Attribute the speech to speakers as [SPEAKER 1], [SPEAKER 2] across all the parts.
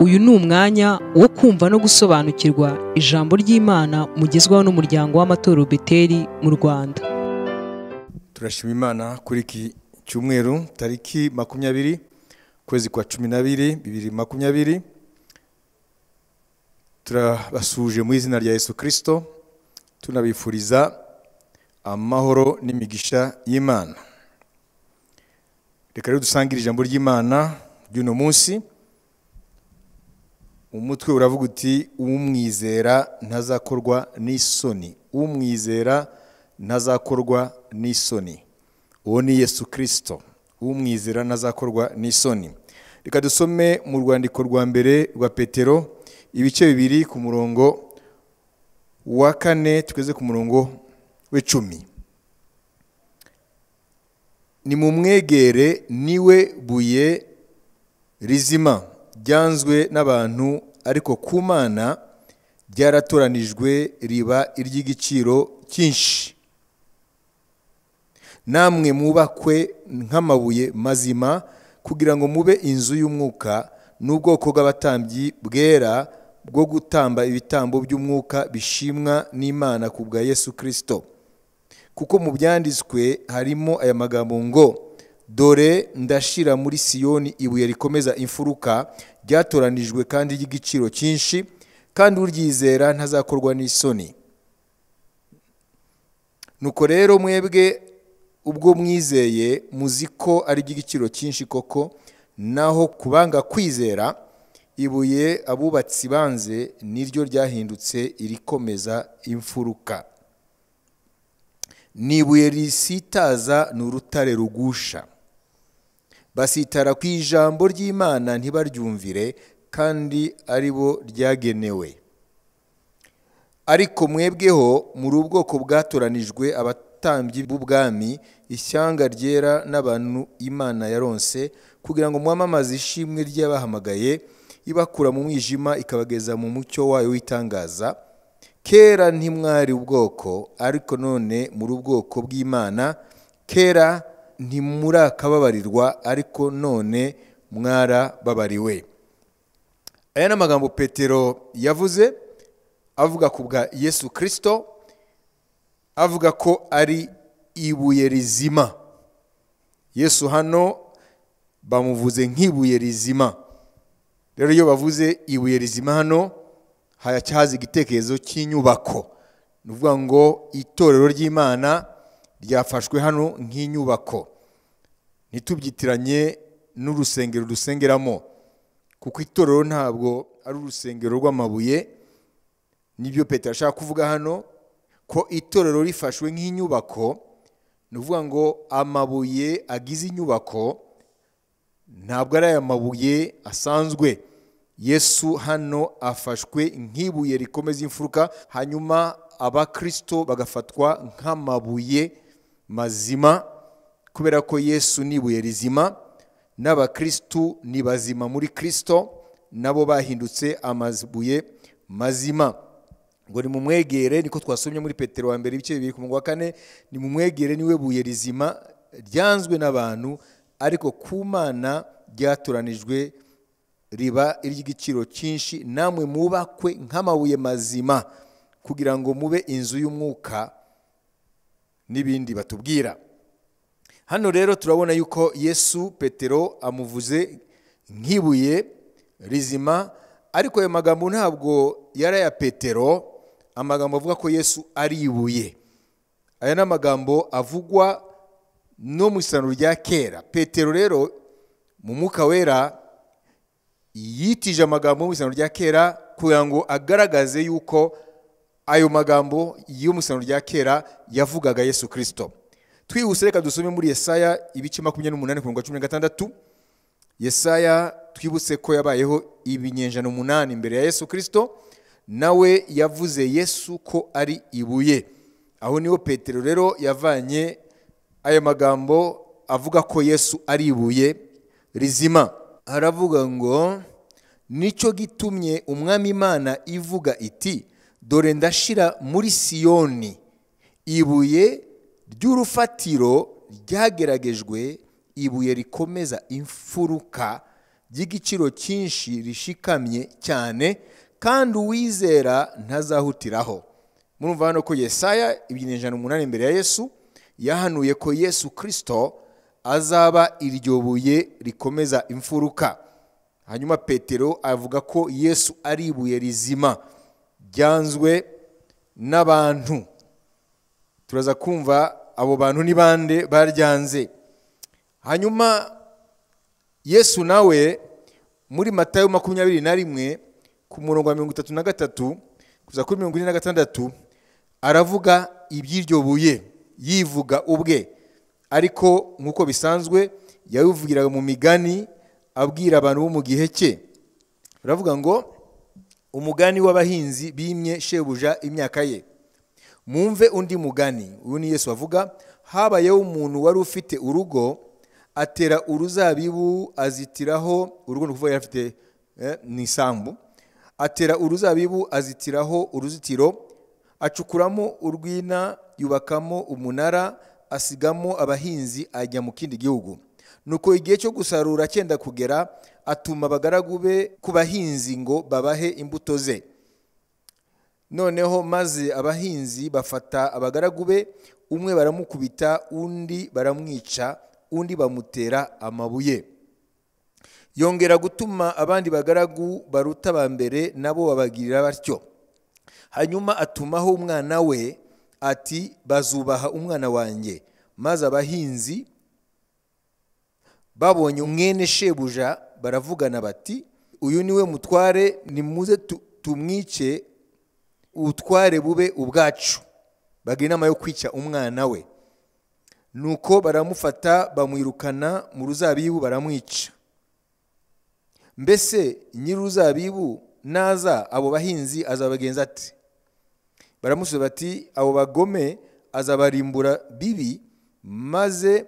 [SPEAKER 1] uyu ni umwanya wo kumva no gusobanukirwa ijambo ry'imana mugezwaho n'umuryango w'amatorero beteri mu rwanda turashima imana kuri iki cyumweru tariki makumyabiri ukwezi kwa cumi n'abiri bibiri makumyabiri turabasuhuje mu izina rya yesu kirisito tunabifuriza amahoro n'imigisha y'imana reka rero dusangire ijambo ry'imana ry'uno munsi umutwe uravuga uti umwizera ntazakorwa n'isoni umwizera ntazakorwa n'isoni uwo ni yesu kirisito umwizera ntazakorwa n'isoni reka dusome mu rwandiko rwa mbere rwa petero ibice bibiri ku murongo wa kane tweze ku murongo w'icumi ni mu mwegere niwe buye rizima ryanzwe n'abantu ariko ku mana ryaratoranijwe riba iry'igiciro cyinshi namwe mubakwe nk'amabuye mazima kugira ngo mube inzu y'umwuka n'ubwoko bw'abatambyi bwera bwo gutamba ibitambo by'umwuka bishimwa n'imana ku bwa yesu kirisito kuko mu byanditswe harimo aya magambo ngo dore ndashira muri siyoni ibuye rikomeza imfuruka ryatoranijwe kandi ry'igiciro cyinshi kandi uryizera ntazakorwa n'isoni nuko rero mwebwe ubwo mwizeye muzi ko ari iry'igiciro cyinshi koko naho kubanga kwizera ibuye abubatsi banze niryo ryahindutse irikomeza imfuruka ni ibuye risitaza ni urutare rugusha basitara ku ijambo ry'imana ntibaryumvire kandi ari bo ryagenewe ariko mwebweho muri ubwoko bwatoranijwe abatambyi b'ubwami ishyanga ryera n'abantu imana yaronse kugira ngo mwamamaze ishimwe ry'abahamagaye ibakura mu mwijima ikabageza mu mucyo wayo w'itangaza kera ntimwari ubwoko ariko none muri ubwoko bw'imana kera ntimurakababarirwa ariko none mwarababariwe aya ni amagambo petero yavuze avuga ku bwa yesu kirisito avuga ko ari ibuye rizima yesu hano bamuvuze nk'ibuye rizima rero iyo bavuze ibuye rizima hano haza igitekerezo cy'inyubako ni ukuvuga ngo itorero ry'imana ryafashwe hano nk'inyubako ntitubyitiranye n'urusengero dusengeramo kuko itorero ntabwo ari urusengero rw'amabuye nibyo Petero ashaka kuvuga hano ko itorero rifashwe nk'inyubako ni ukuvuga ngo amabuye agize inyubako ntabwo ari aya mabuye asanzwe yesu hano afashwe nk'ibuye rikomeza imfuruka hanyuma abakristo bagafatwa nk'amabuye mazima kubera ko yesu ni ibuye rizima n’abakristu ni bazima muri Kristo nabo bahindutse amabuye mazima ngo ni mumwegere niko twasomye muri petero wa mbere ibice bibiri ku wa kane ni mumwegere niwe buye rizima ryanzwe n'abantu ariko ku mana ryatoranijwe riba iry'igiciro cyinshi namwe mubakwe nk'amabuye mazima kugira ngo mube inzu y'umwuka n'ibindi batubwira hano rero turabona yuko yesu petero amuvuze nk'ibuye rizima ariko ayo magambo ntabwo yari aya petero amagambo avuga ko yesu ari ibuye aya ni amagambo avugwa no mu isano rya kera petero rero mu mwuka wera yitije amagambo mu isano rya kera kugira ngo agaragaze yuko ayo magambo y'umusaruro rya kera yavugaga yesu kirisito twihuse reka dusome muri yesaya ibice makumyabiri n'umunani ku mirongo cumi na gatandatu yesaya twibutse ko yabayeho ibinyenjana umunani imbere ya yesu kirisito nawe yavuze yesu ko ari ibuye aho niho petero rero yavanye aya magambo avuga ko yesu ari ibuye rizima haravuga ngo nicyo gitumye umwami imana ivuga iti dore ndashira muri siyoni ibuye ry'urufatiro ryageragejwe ibuye rikomeza imfuruka ry'igiciro cyinshi rishikamye cyane kandi uwizera ntazahutiraho murumva hano ko yesaya ibinyejana umunani imbere ya yesu yahanuye ko yesu kirisito azaba iryo buye rikomeza imfuruka hanyuma petero avuga ko yesu ari ibuye rizima ryanzwe n'abantu turaza kumva abo bantu ni bande baryanze hanyuma yesu nawe muri matayo makumyabiri na rimwe ku murongo wa mirongo itatu na gatatu kuza kuri mirongo ine na gatandatu aravuga iby'iryo buye yivuga ubwe ariko nk'uko bisanzwe yabivugiraga mu migani abwira abantu bo mu gihe cye baravuga ngo umugani w'abahinzi bimye shebuja imyaka ye mumve undi mugani uyu ni yesu avuga habayeho umuntu wari ufite urugo atera uruzabibu azitiraho urugo ni ukuvuga yari afite mu eh, isambu atera uruzabibu azitiraho uruzitiro acukuramo urwina yubakamo umunara asigamo abahinzi ajya mu kindi gihugu nuko igihe cyo gusarura cyenda kugera atuma abagaragu be ku bahinzi ngo babahe imbuto ze noneho maze abahinzi bafata abagaragu be umwe baramukubita undi baramwica undi bamutera amabuye yongera gutuma abandi bagaragu baruta ba mbere nabo babagirira batyo hanyuma atumaho umwana we ati bazubaha umwana wanjye maze abahinzi babonye umwene shebuja baravugana bati uyu niwe mutware nimuze tumwice ubutware bube ubwacu bagira inama yo kwica umwana we nuko baramufata bamwirukana mu ruzabibu baramwica mbese nyir'uruzabibu naza abo bahinzi azabagenza ati baramusubiza bati abo bagome azabarimbura bibi maze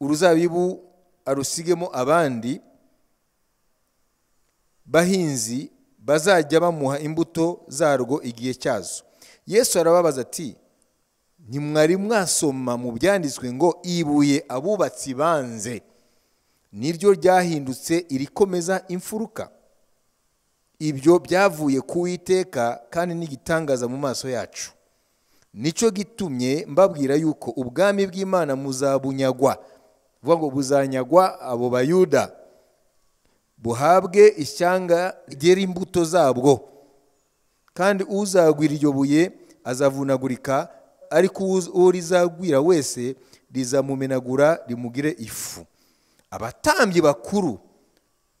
[SPEAKER 1] uruzabibu arusigemo abandi bahinzi bazajya bamuha imbuto zarwo igihe cyazo yesu arababaza ati ntimwari mwasoma mu byanditswe ngo ibuye abubatsi banze niryo ryahindutse irikomeza imfuruka ibyo byavuye ku iteka kandi n'igitangaza mu maso yacu nicyo gitumye mbabwira yuko ubwami bw'imana muzabunyagwa vuga ngo buzanyagwa abo bayuda buhabwe ishyanga ryera imbuto zabwo kandi uzagwira iryo buye azavunagurika ariko uwo rizagwira wese rizamumenagura rimugire ifu abatambyi bakuru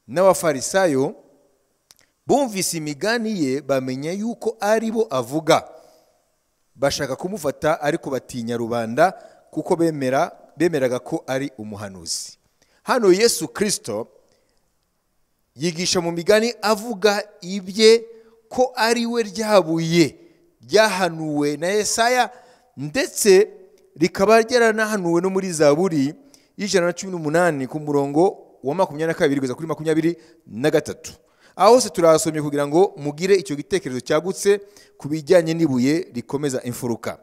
[SPEAKER 1] n'abafarisayo bumvise imigani ye bamenya yuko ari bo avuga bashaka kumufata ariko batinya rubanda kuko bemera bemeraga ko ari umuhanuzi hano yesu kirisito yigisha mu migani avuga ibye ko ari we ryabuye ryahanuwe na Yesaya ndetse rikaba ryaranahanuwe no muri zaburi y'ijana na cumi n'umunani ku murongo wa makumyabiri na kabiri kugeza kuri makumyabiri na gatatu aho hose turahasomye kugira ngo mugire icyo gitekerezo cyagutse ku bijyanye n'ibuye rikomeza imfuruka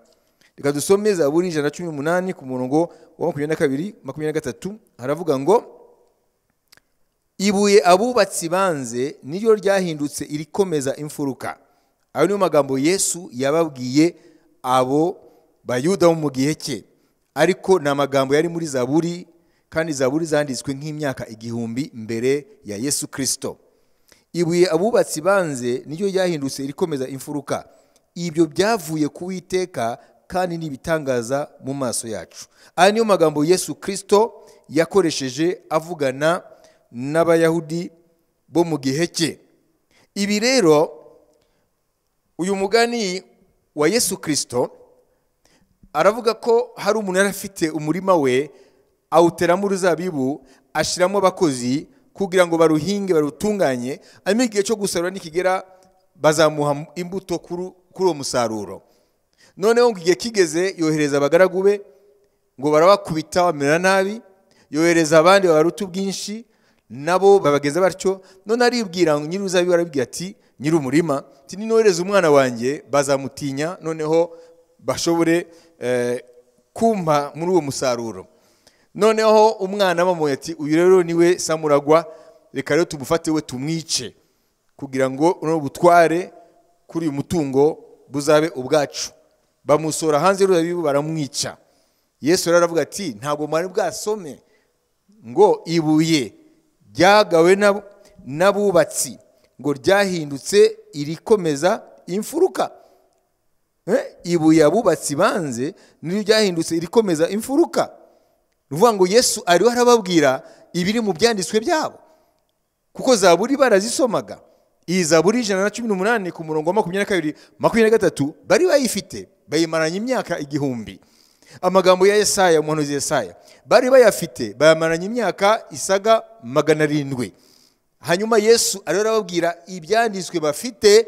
[SPEAKER 1] reka dusome zaburi ijana na cumi n'umunani ku murongo wa makumyabiri na kabiri makumyabiri na gatatu haravuga ngo ibuye abubatsi banze niryo ryahindutse irikomeza imfuruka ayo niyo magambo yesu yababwiye abo bayuda bo mu gihe cye ariko ni amagambo yari muri zaburi kandi zaburi zanditswe nk'imyaka igihumbi mbere ya yesu kirisito ibuye abubatsi banze niryo ryahindutse irikomeza imfuruka ibyo byavuye ku witeka kandi n'ibitangaza mu maso yacu aya niyo magambo yesu kirisito yakoresheje avugana n'abayahudi bo mu gihe cye ibi rero uyu mugani wa yesu kirisito aravuga ko hari umuntu yari afite umurima we awuteramo uruzabibu ashyiramo abakozi kugira ngo baruhinge barutunganye hanyuma igihe cyo gusarura nikigera bazamuha imbuto kuri uwo musaruro noneho ngo igihe kigeze yohereza abagaragu be ngo barabakubita bamera nabi yohereza abandi babaruta ubwinshi nabo babageze batyo none aribwira ngo nyir'uzabiba arabwira ati nyir'umurima ati ninohereza umwana wanjye bazamutinya noneho bashobore eh, kumpa muri uwo musaruro noneho umwana bamuye ati uyu rero niwe samuragwa reka rero tumufate we tumwice kugira ngo butware kuri uyu mutungo buzabe ubwacu bamusora hanze y'uruzabibu baramwica yesu rero aravuga ati ntabwo mwari bwasome ngo ibuye ryagawe n'abubatsi ngo ryahindutse irikomeza imfuruka ibuye abubatsi banze niryo ryahindutse irikomeza imfuruka ruvuga ngo yesu ariho arababwira ibiri mu byanditswe byabo kuko zaburi barazisomaga izaburi ijana na cumi n'umunani ku murongo wa makumyabiri na kabiri makumyabiri na gatatu bari bayifite bayimaranye imyaka igihumbi amagambo ya Yesaya umuhanuzi Yesaya bari bayafite bayamaranye imyaka isaga magana arindwi hanyuma yesu ariho arababwira ibyanditswe bafite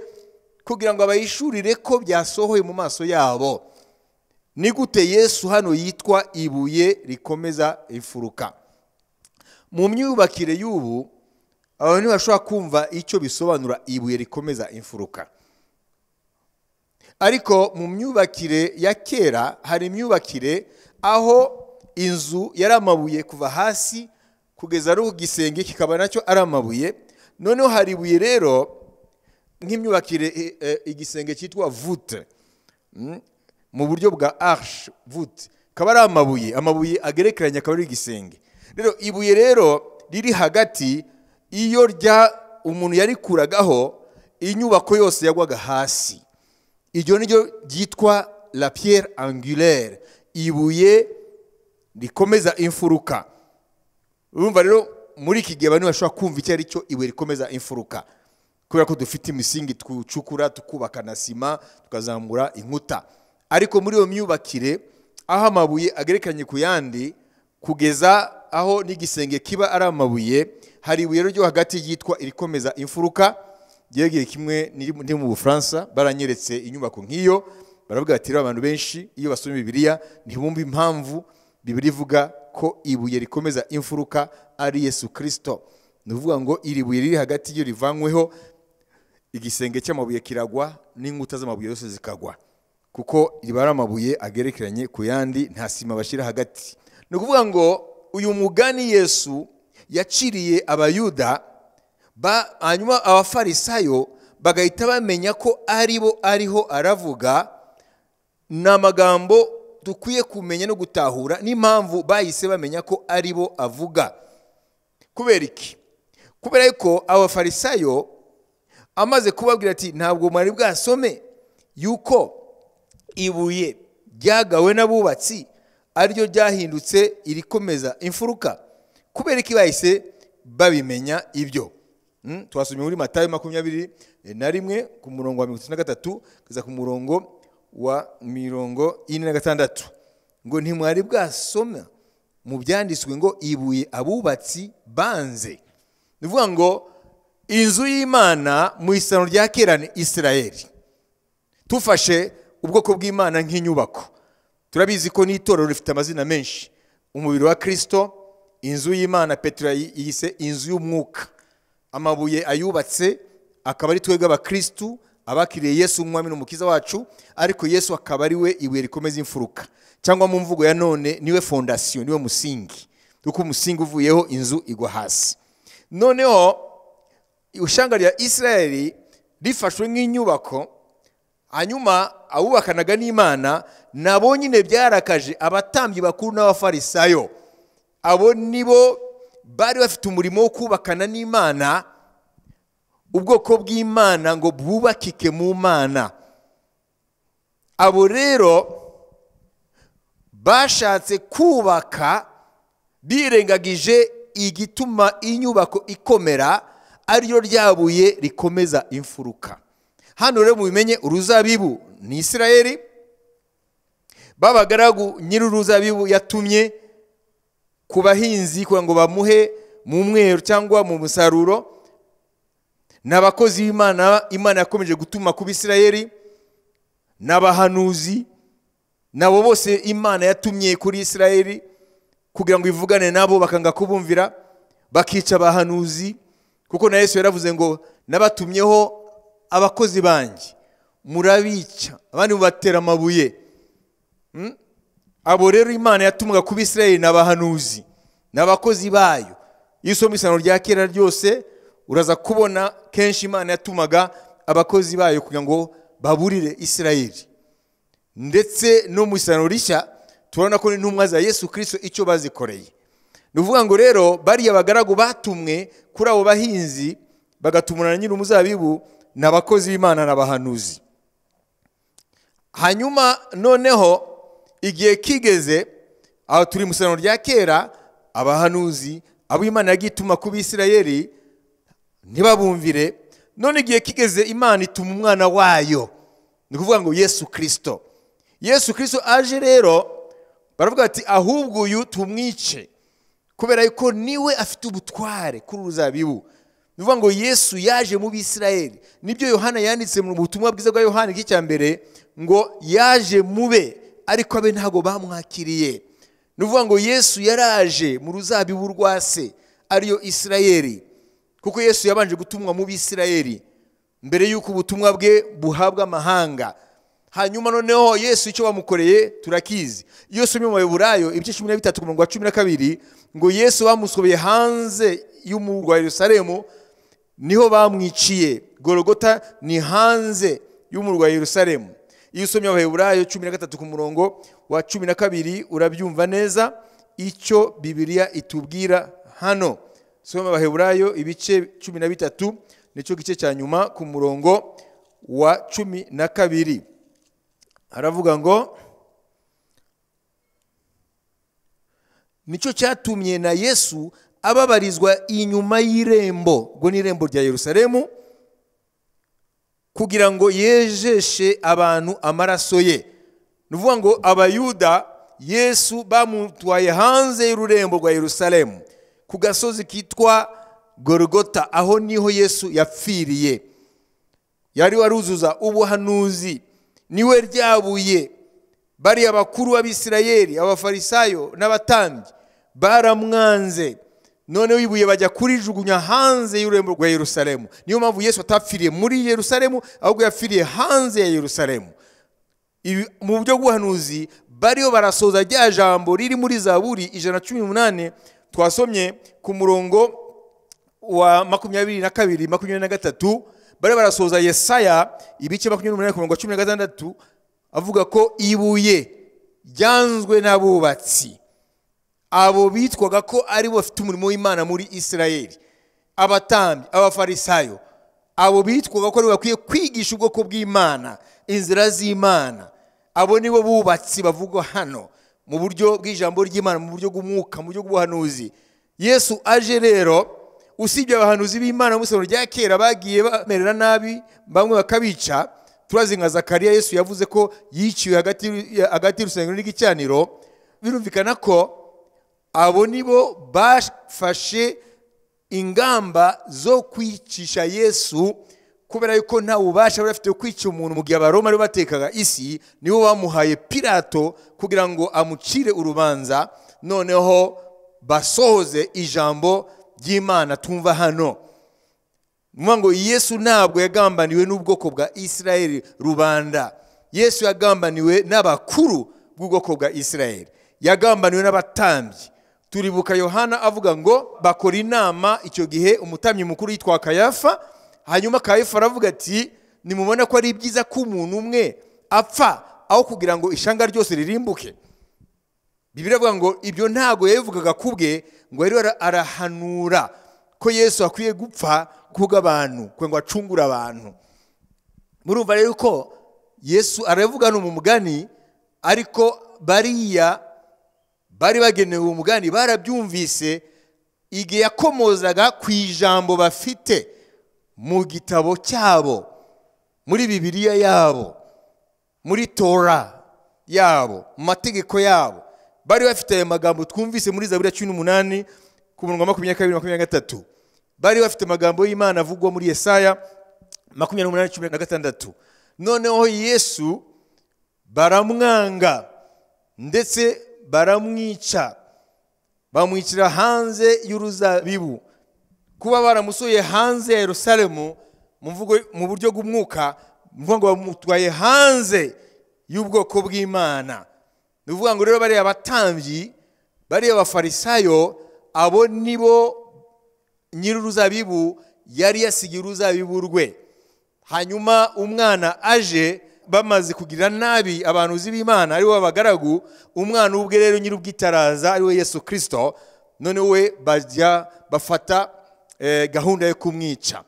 [SPEAKER 1] kugira ngo abayishurire ko byasohoye mu maso yabo ni gute yesu hano yitwa ibuye rikomeza ifuruka mu myubakire y'ubu abantu ntibashobora kumva icyo bisobanura ibuye rikomeza imfuruka ariko mu myubakire ya kera hari imyubakire aho inzu yari amabuye kuva hasi kugeza ari igisenge kikaba nacyo ari amabuye noneho hari ibuye rero nk'imyubakire eh, eh, igisenge cyitwa vute hmm, mu buryo bwa arishe vute akaba ari amabuye amabuye agerekeranye akaba ari igisenge rero ibuye rero riri hagati iyo rya umuntu yarikuragaho inyubako yose yagwaga hasi iryo niryo ryo ryitwa la pierre angulaire ibuye rikomeza imfuruka urumva rero muri iki gihe abantu bashobora kumva icyo ari cyo ibuye rikomeza imfuruka kubera ko dufite imisingi twucukura tukubaka na sima tukazamura inkuta ariko muri iyo myubakire aho amabuye agerekanye ku yandi kugeza aho n'igisenge kiba ari amabuye hari ibuye ryo hagati ryitwa irikomeza imfuruka ryegereye kimwe ndi mu bufaransa baranyeretse inyubako nk'iyo baravuga bati abantu benshi iyo basoma bibiliya ntibumve impamvu bibiri ivuga ko ibuye rikomeza imfuruka ari yesu kirisito ni ukuvuga ngo iri buye riri hagati iyo rivanyweho igisenge cy'amabuye kiragwa n'inkuta z'amabuye yose zikagwa kuko riba ari amabuye agerekeranye ku yandi nta sima bashyira hagati ni ukuvuga ngo uyu mugani yesu yaciriye abayuda hanyuma abafarisayo bagahita bamenya ko ari bo ariho aravuga ni amagambo dukwiye kumenya no gutahura n'impamvu bahise bamenya ko ari bo avuga kubera iki kubera ko abafarisayo amaze kubabwira ati ntabwo mwari bwasome yuko ibuye ryagawe n'abubatsi ariryo ryahindutse irikomeza imfuruka kubera ko bahise babimenya ibyo hmm? twasomye muri matayo makumyabiri eh, na rimwe ku murongo wa mirongo itatu na gatatu kugeza ku murongo wa mirongo ine na gatandatu ngo ntimwari bwasoma mu byanditswe ngo ibuye abubatsi banze ni ukuvuga ngo inzu y'imana mu isano rya kera ni israel tufashe ubwoko bw'imana nk'inyubako turabizi ko n'itorero rifite amazina menshi umubiri wa kirisito inzu y'imana petero yise inzu y'umwuka amabuye ayubatse akaba ari twebwe abakirisitu abakiriye yesu umwami n'umukiza wacu ariko yesu akaba ari we ibuye rikomeza imfuruka cyangwa mu mvugo ya none niwe fondasiyo niwe musingi kuko umusingi uvuyeho inzu igwa hasi noneho ishanga rya israel rifashwe nk'inyubako hanyuma abubakanaga n'imana nabo nyine byarakaje abatambyi bakuru n'abafarisayo abo bo bari bafite umurimo wo kubakana n'imana ubwoko bw'imana ngo bubakike mu mana abo rero bashatse kubaka birengagije igituma inyubako ikomera ariryo ryabuye rikomeza imfuruka hano rero mubimenye uruzabibu ni isirayeri babagaragu nyir'uruzabibu yatumye ku bahinzi kugira ngo bamuhe mu mweru cyangwa mu musaruro ni abakozi b'imana imana yakomeje gutuma ku bisirayeri ni abahanuzi nabo bose imana yatumye kuri isirayeri kugira ngo ivugane nabo bakanga kubumvira bakica abahanuzi kuko na yesu yaravuze ngo nabatumyeho abakozi banjye murabica abandi mubatera amabuye hmm? abo rero imana yatumaga kuba israel n'abahanuzi n'abakozi bayo iyo usoma isano rya kera ryose uraza kubona kenshi imana yatumaga abakozi bayo kugira ngo baburire israel ndetse no mu isano rishya turabona ko n'intumwa za yesu kirisito icyo bazikoreye ni ukuvuga ngo rero bariya bagaragu batumwe kuri abo bahinzi bagatumura na nyir'umuzabibu ni abakozi b'imana n'abahanuzi hanyuma noneho igihe kigeze aho turi mu isano rya kera abahanuzi abo imana yagiye ituma ku bisirayeri ntibabumvire none igihe kigeze imana ituma umwana wayo ni ukuvuga ngo yesu kirisito yesu kirisito aje rero baravuga ati ahubwo uyu tumwice kubera yuko niwe afite ubutware kuri uruzabibu ni ukuvuga ngo yesu yaje mu bisirayeri nibyo yohana yanditse mu butumwa bwiza bwa yohana bw'icya mbere ngo yaje mube ariko abe ntabwo bamwakiriye ni ngo yesu yaraje mu ruzabibu rwa se ariyo isirayeri kuko yesu yabanje gutumwa mu bisirayeri mbere y'uko ubutumwa bwe buhabwa amahanga hanyuma noneho yesu icyo bamukoreye turakizi iyo usomye mu bayoburayo ibice cumi na bitatu ku cumi na kabiri ngo yesu bamusobeye hanze y'umurwa wa yerusalemu niho bamwiciye gorogota ni hanze y'umurwa wa yerusalemu iyo usomye abaheburayo cumi na gatatu ku murongo wa cumi na kabiri urabyumva neza icyo bibiliya itubwira hano soma abaheburayo ibice cumi na bitatu nicyo gice cya nyuma ku murongo wa cumi na kabiri haravuga ngo nicyo cyatumye na yesu ababarizwa inyuma y'irembo ngo ni irembo rya yerusalemu kugira ngo yejeshe abantu amaraso ye ni ukuvuga ngo abayuda yesu bamutwaye hanze y'ururembo rwa yerusalemu ku gasozi kitwa gorogota aho niho yesu yapfiriye yari waruzuza ubuhanuzi niwe ryabuye bariya bakuru b'abisirayeri abafarisayo n'abatambyi baramwanze noneho ibuye bajya kurijugunya hanze y'ururembo rwa yerusalemu niyo mpamvu yesu atapfiriye muri yerusalemu ahubwo yapfiriye hanze ya yerusalemu mu buryo bw'ubuhanuzi bariyo barasoza rya jambo riri muri zaburi ijana cumi n'umunani twasomye ku murongo wa makumyabiri na kabiri makumyabiri na gatatu bariyo barasoza yesaya ibice makumyabiri n'umunani ku murongo wa cumi na gatandatu avuga ko ibuye ryanzwe n'abubatsi abo bitwaga ko ari bo bafite umurimo w'imana muri israeli abatambi abafarisayo abo bitwaga ko bakwiye kwigisha ubwoko bw'imana inzira z'imana abo nibo bubatsi bavugwa hano mu buryo bw'ijambo ry'imana mu buryo bw'umwuka mu buryo bw'ubuhanuzi yesu aje rero usibye abahanuzi b'imana mu rya kera bagiye bamerera nabi bamwe bakabica turazi nka zakariya yesu yavuze ko yiciwe hagati y'urusengero n'igicaniro birumvikana ko abo ni bo bafashe ingamba zo kwicisha yesu kubera yuko nta bubasha bari bafite kwica umuntu mu gihe abaroma bari batekaga isi nibo bamuhaye pirato kugira ngo amucire urubanza noneho basohoze ijambo ry'imana tumva hano ngo yesu ntabwo yagambaniwe n'ubwoko bwa israel rubanda yesu yagambaniwe n'abakuru b'ubwoko bwa israel yagambaniwe n'abatambyi turibuka yohana avuga ngo bakora inama icyo gihe umutambyi mukuru yitwa kayafa hanyuma kayafa aravuga ati nimubona ko ari byiza ko umuntu umwe apfa aho kugira ngo ishanga ryose ririmbuke bibiri avuga ngo ibyo ntabwo yabivugaga ku bwe ngo yari arahanura ko yesu akwiye gupfa kubw'abantu kugira ngo acungure abantu murumva rero ko yesu mu mugani ariko bariya bari bagenewe uwo mugani barabyumvise igihe yakomozaga ku ijambo bafite mu gitabo cyabo muri bibiriya yabo muri tora yabo mu mategeko yabo bari bafite aya magambo twumvise muri zaburi ya cumi n'umunani ku murongo wa makumyabiri kabiri makumyabiri na gatatu bari bafite amagambo y'imana avugwa muri yesaya makumyabiri n'umunani cumi na gatandatu noneho yesu baramwanga ndetse baramwica bamwicira hanze y'uruzabibu kuba baramusuye hanze ya yerusalemu mu buryo bw'umwuka ngo bamutwaye hanze y'ubwoko bw'imana ni ukuvuga ngo rero bariya abatambyi bariya bafarisayo abo nibo nyir'uruzabibu yari yasigaye uruzabibu rwe hanyuma umwana aje bamaze kugirira nabi abantu b’Imana ari aribo babagaragu umwana ubwe rero nyir'ubwitaraza ari we yesu kirisito noneho we bajya bafata eh, gahunda yo kumwica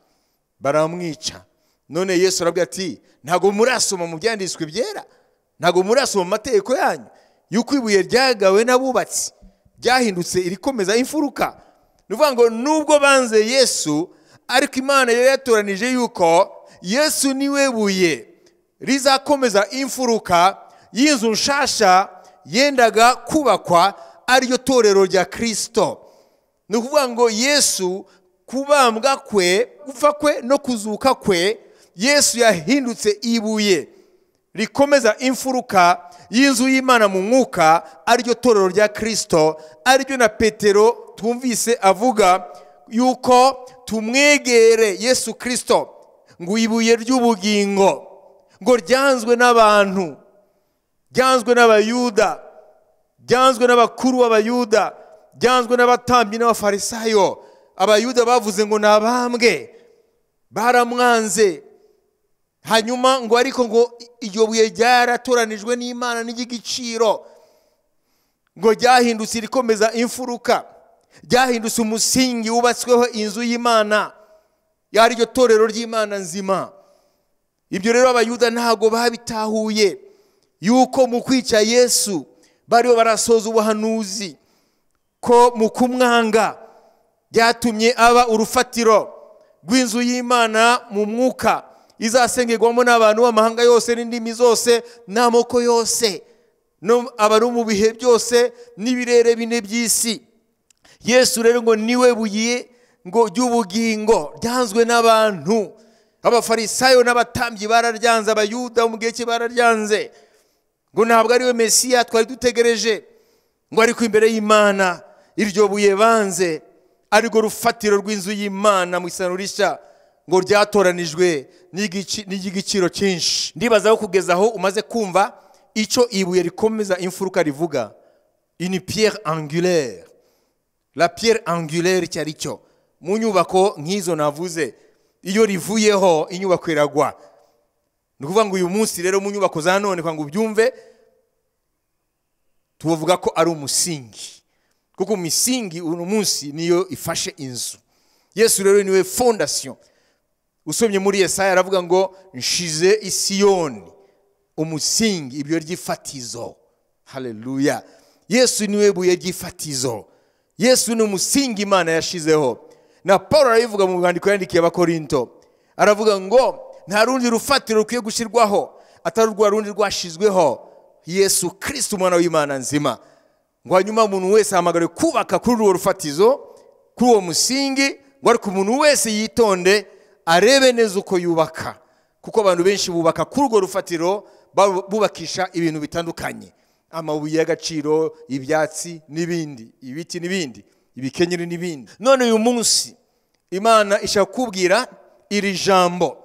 [SPEAKER 1] baramwica none yesu arabwira ati ntabwo murasoma mu byanditswe byera ntabwo murasoma mu mategeko yanyu yuko ibuye ryagawe n'abubatsi ryahindutse irikomeza imfuruka ni ukuvuga ngo nubwo banze yesu ariko imana yari yatoranije yuko yesu niwe buye rizakomeza imfuruka y'inzu nshasha yendaga kubakwa ariyo torero rya kirisito ni ukuvuga ngo yesu kubambwa kwe gupfa kwe no kuzuka kwe yesu yahindutse ibuye rikomeza imfuruka y'inzu y'imana mu mwuka ariryo torero rya kirisito ariryo na petero twumvise avuga yuko tumwegere yesu kirisito ngo ibuye ry'ubugingo ngo ryanzwe n'abantu ryanzwe n'abayuda ryanzwe n'abakuru b'abayuda ryanzwe n'abatambyi n'abafarisayo abayuda bavuze ngo ni abambwe baramwanze hanyuma ngo ariko ngo iryo buye ryaratoranijwe n'imana n'iry'igiciro ngo ryahindutse irikomeza imfuruka ryahindutse umusingi wubatsweho inzu y'imana yaryo torero ry'imana nzima ibyo rero abayuda ntabwo babitahuye yuko mu kwica yesu bariho barasoza ubuhanuzi ko mu kumwanga byatumye aba urufatiro rw'inzu y'imana mu mwuka izasengerwamo n'abantu b'amahanga yose n'indimi zose n'amoko yose abari mu bihe byose n'ibirere bine by'isi yesu rero ngo niwe buye ngo ry'ubugingo ryanzwe n'abantu abafarisayo n'abatambyi bararyanze abayuda mu gihe bararyanze ngo ntabwo ari we mesiya twari dutegereje ngo ariko imbere y'imana iryo buye banze arirwo rufatiro rw'inzu y'imana mu isano rishya ngo ryatoranijwe n'iry'igiciro cyinshi ndibaza aho kugeza aho umaze kumva icyo ibuye rikomeza imfuruka rivuga ini piyeri angirere la piyeri angirere icyo ari cyo mu nyubako nk'izo navuze iyo rivuyeho inyubako iragwa ni ukuvuga ngo uyu munsi rero mu nyubako za none kwa ngo ubyumve tuvuga ko ari umusingi kuko umusingi uno munsi niyo ifashe inzu yesu rero niwe fondasiyo usomye muri Yesaya aravuga ngo nshize isiyoni umusingi ibyo ry'ifatizo hareruya yesu niwe buye ry'ifatizo yesu ni umusingi imana yashizeho na paul arabivuga mu mwandiko yandikiye abakorinto aravuga ngo nta rundi rufatiro rukwiye gushyirwaho atari urwa rundi rwashyizweho yesu kirisiti umwana w'imana nzima ngo hanyuma umuntu wese ahamagare kubaka kuri urwo rufatizo kuri uwo musingi ngo ariko umuntu wese yitonde arebe neza uko yubaka kuko abantu benshi bubaka kuri urwo rufatiro bubakisha ibintu bitandukanye amabuye y'agaciro ibyatsi n'ibindi ibiti n'ibindi ibikenyeri n'ibindi none uyu munsi imana ishakubwira iri jambo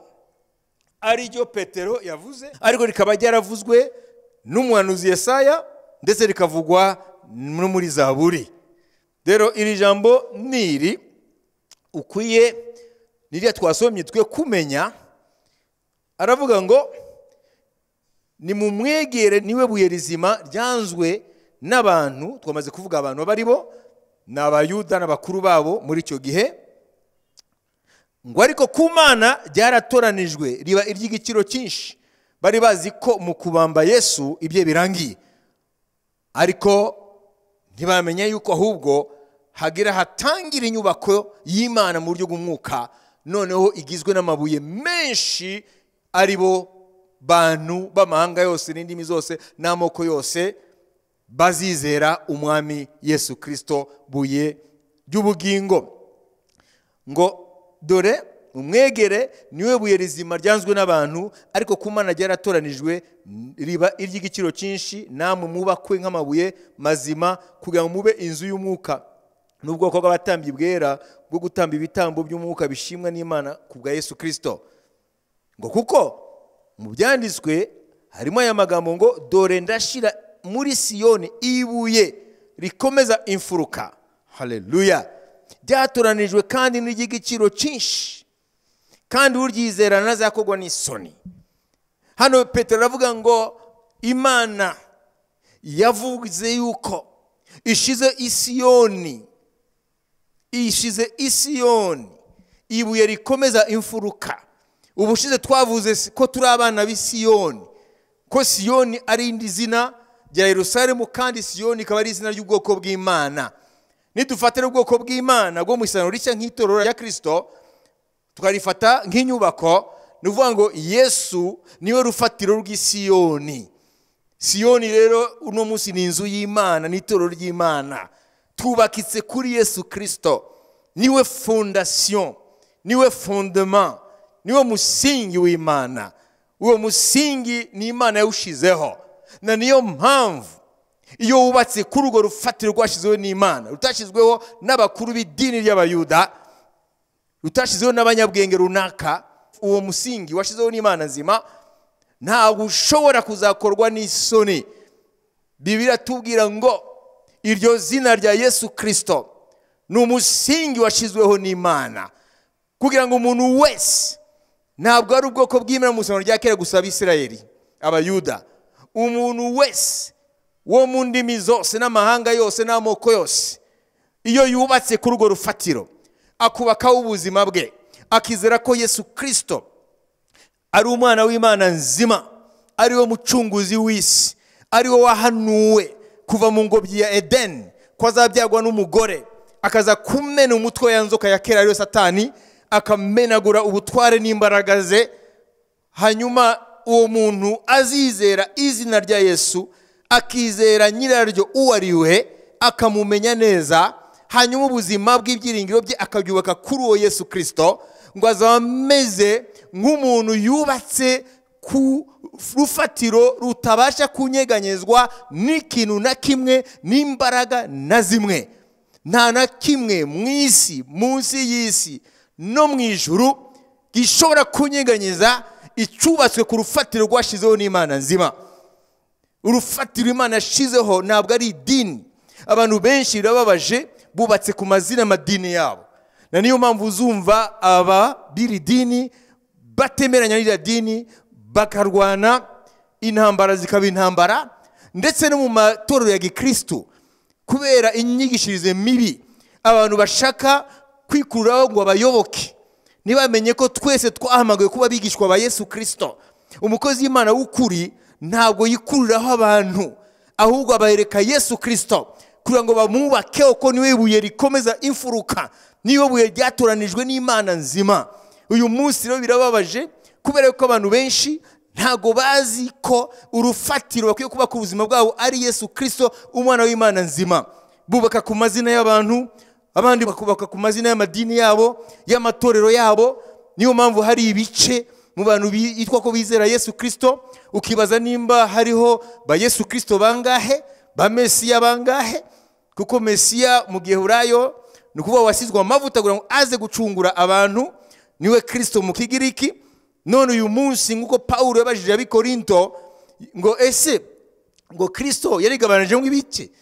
[SPEAKER 1] ari ryo petero yavuze ariko rikaba ryaravuzwe n'umuhanuzi Yesaya ndetse rikavugwa no muri zaburi rero iri jambo ni iri ukwiye niryo twasomye twe kumenya aravuga ngo ni mu mwegere niwe buye rizima ryanzwe n'abantu twamaze kuvuga abantu bari bo ni abayuda n'abakuru babo muri icyo gihe ngo ariko ku mana ryaratoranijwe riba iry'igiciro cyinshi bari bazi ko mu kubamba yesu ibye birangiye ariko ntibamenya yuko ahubwo hagira hatangira inyubako y'imana mu buryo bw'umwuka noneho igizwe n'amabuye menshi aribo bantu b'amahanga yose n'indimi zose n'amoko yose bazizera umwami yesu kirisito buye ry'ubugingo ngo dore umwegere niwe buye rizima ryanzwe n'abantu ariko ku mana ryaratoranijwe riba iry'igiciro cyinshi namwe mubakwe nk'amabuye mazima kugira ngo mube inzu y'umwuka n'ubwoko bw'abatambyi bwera bwo gutamba ibitambo by'umwuka bishimwa n'imana ku bwa yesu kirisito ngo kuko mu byanditswe harimo aya magambo ngo dore ndashira muri siyoni ibuye rikomeza imfuruka hareruya ryatoranijwe kandi n'iry'igiciro cyinshi kandi uryizera ntazakogwa n'isoni hano petero aravuga ngo imana yavuze yuko ishize isiyoni ishize isiyoni ibuye rikomeza imfuruka ubushize twavuze ko turi abana b'isiyoni ko siyoni ari indi zina gera yerusalemu kandi siyoni ikaba ari izina ry'ubwoko bw'imana nidufatira ubwoko bw'imana bwo mu isano rishya nk'itorero rya kirisito tukarifata nk'inyubako ni ukuvuga ngo yesu niwe rufatiro rw'isiyoni siyoni rero uno munsi ni inzu y'imana ni ry'imana twubakitse kuri yesu kirisito niwe fondasiyo niwe fondema niwe musingi w'imana uwo musingi ni imana yawushyizeho na niyo mpamvu iyo wubatse kuri urwo rufatiro rwashyizweho n'imana rutashyizweho n'abakuru b'idini ry'abayuda rutashyizweho n'abanyabwenge runaka uwo musingi washyizeho n'imana nzima ntabwo ushobora kuzakorwa n'isoni bibiri tubwira ngo iryo zina rya yesu kirisito ni umusingi washyizweho n'imana kugira ngo umuntu wese ntabwo ari ubwoko bw'imana mu isano rya kera gusa abisirayeri abayuda umuntu wese wo mu ndimi zose n'amahanga yose n'amoko yose iyo yubatse kuri urwo rufatiro akubakaho ubuzima bwe akizera ko yesu kirisito ari umwana w'imana nzima ari wo mucunguzi w'isi ari wo wahanuwe kuva mu ngobyi ya edeni ko azabyagwa n'umugore akaza kumena umutwe ya ya kera ariyo satani akamenagura ubutware n'imbaraga ze hanyuma uwo muntu azizera izina rya yesu akizera nyiraryo uwo ari we akamumenya neza hanyuma ubuzima bw'ibyiringiro bye akabyubaka kuri uwo yesu kirisito ngo azaba ameze nk'umuntu yubatse ku rufatiro rutabasha kunyeganyezwa n'ikintu na kimwe n'imbaraga na zimwe nta na kimwe mu isi munsi y'isi no mu ijuru gishobora kunyeganyiza icyubatswe ku rufatiro rwashyizeho n'imana nzima urufatiro imana yashyizeho ntabwo ari idini abantu benshi birababaje bubatse ku mazina amadini yabo na niyo mpamvu uzumva aba b'iri dini batemeranya n'irya dini bakarwana intambara zikaba intambara ndetse no mu matorero ya gikirisitu kubera inyigishirize mibi abantu bashaka kwikururaho ngo babayoboke ntibamenye ko twese twahamagawe kuba abigishwa ba yesu kirisito umukozi w'imana w'ukuri ntabwo yikuriraho abantu ahubwo abereka yesu kirisito kugira ngo bamwubake uko niwe buye rikomeza imfuruka niyo buye ryatoranijwe n'imana nzima uyu munsi rero birababaje kubera ko abantu benshi ntago bazi ko urufatiro bakwiye kubaka ku buzima bwabo ari yesu kirisito umwana w'imana nzima bubaka ku mazina y'abantu abandi bakubaka ku mazina y'amadini yabo y'amatorero yabo niyo mpamvu hari ibice mu bantu bitwa ko bizera yesu kirisito ukibaza nimba hariho ba yesu kirisito bangahe ba mesiya bangahe kuko mesiya mu gihe urayo ni ukuvuga wasizwe amavuta kugira ngo aze gucungura abantu niwe kirisito mu kigiriki none uyu munsi nk'uko paul yabajije abikorinto ngo ese ngo kirisito yarigabanijemo ibice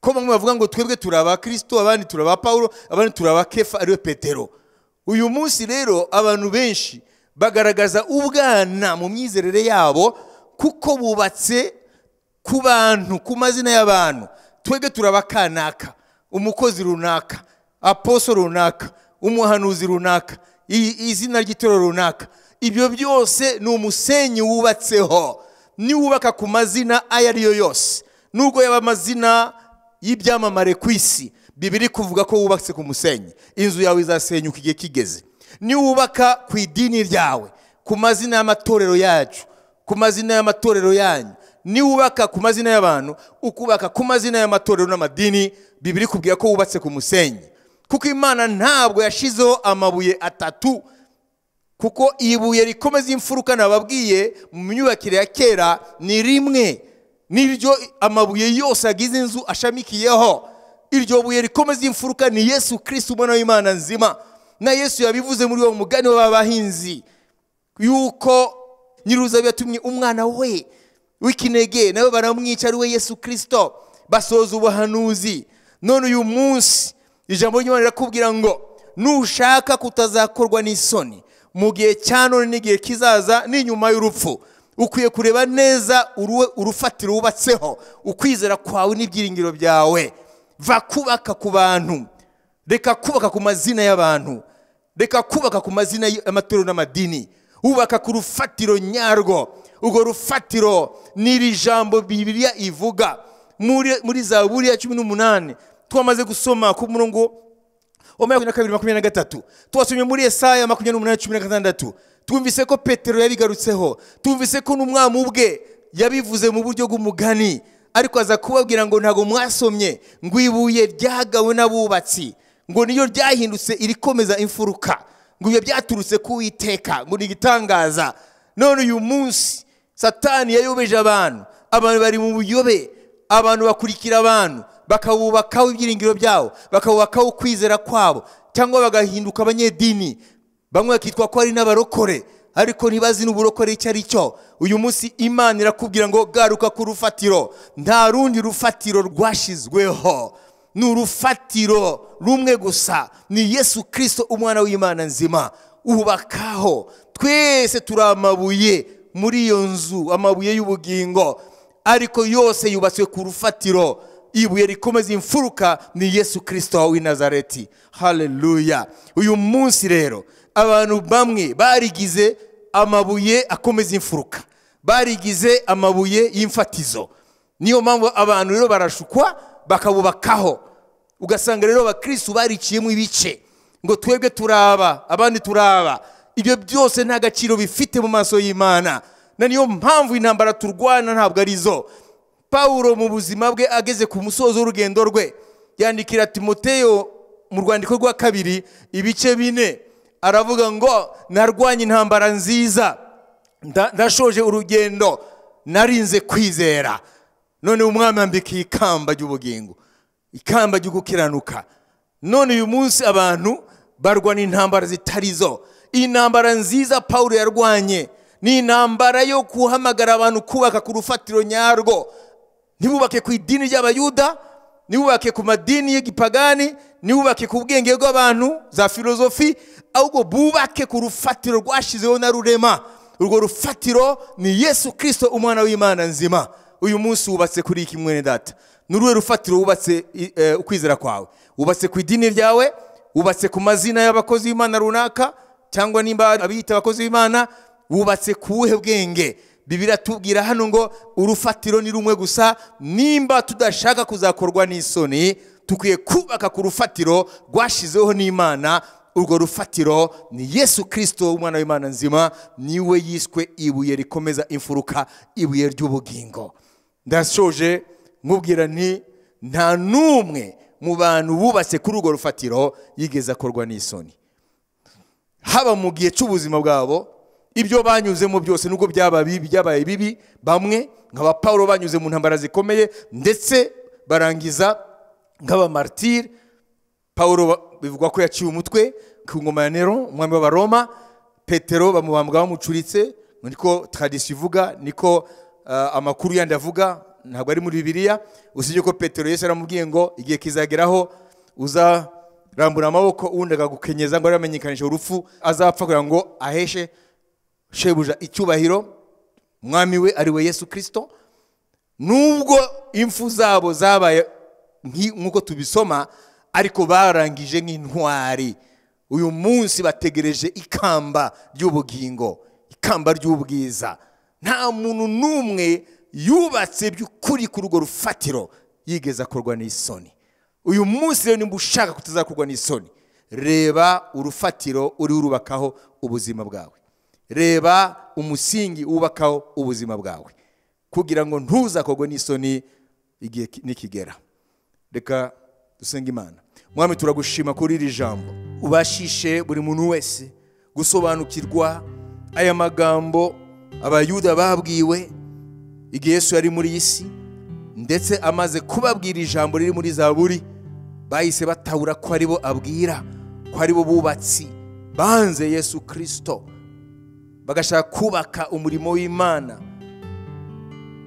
[SPEAKER 1] ko bamwe bavuga ngo twebwe turi aba kirisito abandi turi aba abandi turi aba kefa ariwe petero uyu munsi rero abantu benshi bagaragaza ubwana mu myizerere yabo kuko bubatse ku bantu ku mazina y'abantu twebwe turi aba umukozi runaka aposo runaka umuhanuzi runaka izina ry'itoro runaka ibyo byose ni umusenyi wubatseho niwubaka ku mazina ayo ari yo yose nubwo yaba amazina y'ibyamamare ku isi bibiri kuvuga ko wubatse ku musenyi inzu yawe izasenyuka igihe kigeze niwubaka ku idini ryawe ku mazina y'amatorero yacu ku mazina y'amatorero yanyu niwubaka ku mazina y'abantu ukubaka ku mazina y'amatorero n'amadini bibiri kubwira ko wubatse ku musenyi kuko imana ntabwo yashyizeho amabuye atatu kuko ibuye rikomeza imfuruka nababwiye mu myubakire ya kera ni rimwe n'iryo amabuye yose agize inzu ashamikiyeho iryo buye rikomeza imfuruka ni yesu kirisiti umwana w'imana nzima na yesu yabivuze muri uwo mugani w'abahinzi yuko nyiruza yatumye umwana we w'ikinege nawe baramwica ari we yesu kirisito basoza ubuhanuzi none uyu munsi ijambo ry'imana rirakubwira ngo nushaka kutazakorwa n'isoni mu gihe cya none n'igihe kizaza n'inyuma y'urupfu ukwiye kureba neza urufatiro wubatseho ukwizera kwawe n'ibyiringiro byawe va kubaka ku bantu reka kubaka ku mazina y'abantu reka kubaka ku mazina y'amatorero n'amadini wubaka ku rufatiro nyarwo urwo rufatiro n'iri jambo bibiriya ivuga muri za buriya cumi n'umunani twamaze gusoma ku murongo wa makumyabiri na kabiri makumyabiri na gatatu twasomye muri esaya makumyabiri n'umunani cumi na gatandatu twumvise ko petero yabigarutseho twumvise ko n'umwamu ubwe yabivuze mu buryo bw'umugani ariko aza kubabwira ngo ntabwo mwasomye ngo ibuye ryagawe n'abubatsi ngo niyo ryahindutse irikomeza imfuruka ngo ibyo byaturutse kuwiteka ngo igitangaza none uyu munsi satani yayobeje abantu abantu bari mu buyobe abantu bakurikira abantu bakabubakaho ibyiringiro byabo bakabubakaho kwizera kwabo cyangwa bagahinduka abanyedini bamwe bakitwa ko ari n'abarokore ariko ntibazi n'uburokore icyo ari cyo uyu munsi imana irakubwira ngo garuka ku rufatiro nta rundi rufatiro rwashyizweho ni urufatiro rumwe gusa ni yesu kirisito umwana w'imana nzima ubakaho twese turi amabuye muri iyo nzu amabuye y'ubugingo ariko yose yubatswe ku rufatiro ibuye rikomeza imfuruka ni yesu kirisito w'i nazareti hareruya uyu munsi rero abantu bamwe barigize amabuye akomeza imfuruka barigize amabuye y'imfatizo niyo mpamvu abantu rero barashukwa bakabubakaho ugasanga rero abakirisitu bariciyemo ibice ngo twebwe turaba abandi turaba ibyo byose nta gaciro bifite mu maso y'imana na niyo mpamvu intambara turwana ntabwo arizo paul mu buzima bwe ageze ku musozo w'urugendo rwe yandikira timoteyo mu rwandiko rwa kabiri ibice bine aravuga ngo narwanye intambara nziza ndashoje urugendo narinze kwizera none umwami yambika ikamba ry'ubugingo ikamba ryo gukiranuka none uyu munsi abantu barwana intambara zitarizo iyi ntambara nziza paul yarwanye ni intambara yo guhamagara abantu kubaka ku rufatiro nyarwo ntibubake ku idini ry'abayuda ntibubake ku madini y'igipagani niwubake ku bwenge bw'abantu za filozofi ahubwo bubake ku rufatiro rwashyizeho na rurema urwo rufatiro ni yesu kirisito umwana w'imana nzima uyu munsi wubatse kuri iki mwene data n'uruhe rufatiro wubatse e, ukwizera kwawe wubatse ku idini ryawe wubatse ku mazina y'abakozi b'imana runaka cyangwa nimba abiyita abakozi b'imana wubatse ku buhe bwenge bibiri atubwira hano ngo urufatiro ni rumwe gusa nimba tudashaka kuzakorwa n'isoni tukwiye kubaka ku rufatiro rwashyizeho n'imana urwo rufatiro ni yesu kirisito umwana w'imana nzima niwe yiswe ibuye rikomeza imfuruka ibuye ry'ubugingo ndashoje nkubwira nti nta n'umwe mu bantu bubatse kuri urwo rufatiro yigeze akorwa n'isoni haba mu gihe cy'ubuzima bwabo ibyo banyuzemo byose nubwo byaba bibi byabaye bibi bamwe nkaba paul banyuze mu ntambara zikomeye ndetse barangiza nk'abamaritire paul bivugwa ko yaciye umutwe ku ngoma ya nero umwami w'abaroma petero bamubambwa bamucuritse niko tradisiyo ivuga niko eh, amakuru yandi avuga ntabwo ari muri bibiriya usibye ko petero yose aramubwiye ngo igihe kizageraho uzarambura amaboko wundaga gukenyeza ngo aramenyekanishe urupfu azapfa kugira ngo aheshe shebuja icyubahiro mwami we ari we yesu kirisito nubwo imfu zabo zabaye nk'uko tubisoma ariko barangije nk'intwari uyu munsi bategereje ikamba ry'ubugingo ikamba ry'ubwiza nta muntu n'umwe yubatse by'ukuri ku rugo rufatiro yigeze kurwa n'isoni uyu munsi rero nimba ushaka kutazakorwa n'isoni reba urufatiro uri urubakaho ubuzima bwawe reba umusingi wubakaho ubuzima bwawe kugira ngo ntuzakogwe n'isoni igihe nikigera reka dusenge imana mwami turagushima kuri iri jambo ubashishe buri muntu wese gusobanukirwa aya magambo abayuda babwiwe igihe Yesu yari muri iyi si ndetse amaze kubabwira ijambo riri muri za buri bahise batabura ko aribo abwira ko aribo bubatsi banze yesu kirisito bagashaka kubaka umurimo w'imana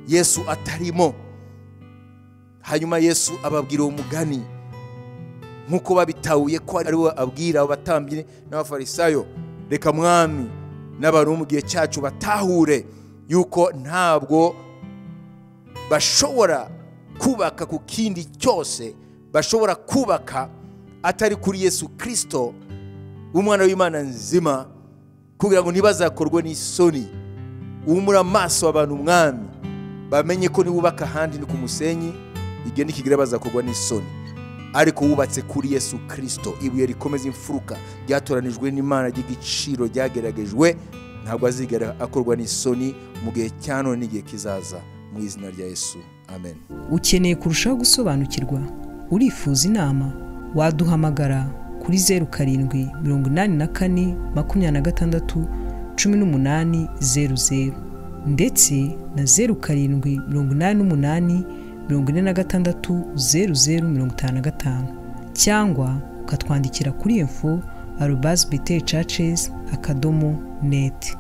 [SPEAKER 1] yesu atarimo hanyuma yesu ababwira uwo mugani nk'uko babitahuye ko ari we abwira abo n'abafarisayo reka mwami n'abantu bo mu gihe cyacu batahure yuko ntabwo bashobora kubaka ku kindi cyose bashobora kubaka atari kuri yesu kirisito umwana w'imana nzima kugira ngo ntibazakorwe n'isoni umura amaso abantu umwami bamenye ko niwubaka ahandi ni ku musenyi igihe nikigira bazakorwa n'isoni ariko wubatse kuri yesu kirisito ibuye rikomeza imfuruka ryatoranijwe n'imana ry'igiciro ryageragejwe ntabwo azigera akorwa n'isoni mu gihe cya none n'igihe kizaza mu izina rya yesu amen ukeneye kurushaho gusobanukirwa urifuza inama waduhamagara kuri zeru karindwi mirongo inani na kane makumyabiri na gatandatu cumi n'umunani zeru zeru ndetse na zeru karindwi mirongo inani n'umunani mirongo ine na gatandatu zeru zeru mirongo itanu na gatanu cyangwa ukatwandikira kuri info arubazi biteri cacezi akadomo neti